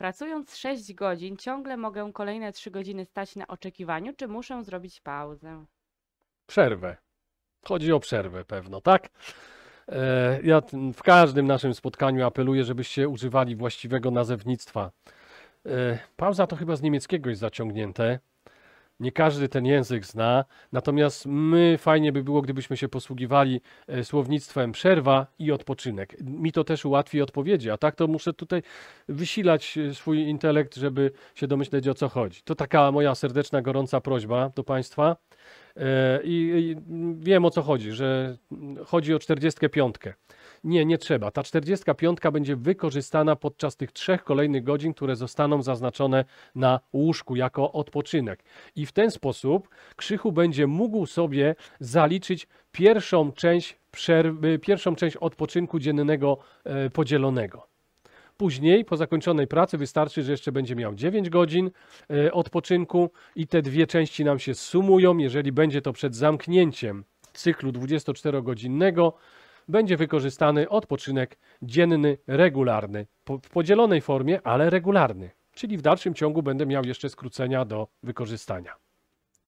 Pracując 6 godzin, ciągle mogę kolejne 3 godziny stać na oczekiwaniu, czy muszę zrobić pauzę? Przerwę. Chodzi o przerwę pewno, tak? E, ja w każdym naszym spotkaniu apeluję, żebyście używali właściwego nazewnictwa. E, pauza to chyba z niemieckiego jest zaciągnięte nie każdy ten język zna, natomiast my fajnie by było, gdybyśmy się posługiwali e, słownictwem przerwa i odpoczynek. Mi to też ułatwi odpowiedzi, a tak to muszę tutaj wysilać e, swój intelekt, żeby się domyśleć o co chodzi. To taka moja serdeczna, gorąca prośba do Państwa. E, I wiem o co chodzi, że chodzi o 45. Nie, nie trzeba. Ta 45 będzie wykorzystana podczas tych trzech kolejnych godzin, które zostaną zaznaczone na łóżku jako odpoczynek. I w ten sposób Krzychu będzie mógł sobie zaliczyć pierwszą część, przerwy, pierwszą część odpoczynku dziennego e, podzielonego. Później, po zakończonej pracy, wystarczy, że jeszcze będzie miał 9 godzin e, odpoczynku i te dwie części nam się sumują. Jeżeli będzie to przed zamknięciem cyklu 24-godzinnego, będzie wykorzystany odpoczynek dzienny, regularny, w podzielonej formie, ale regularny. Czyli w dalszym ciągu będę miał jeszcze skrócenia do wykorzystania.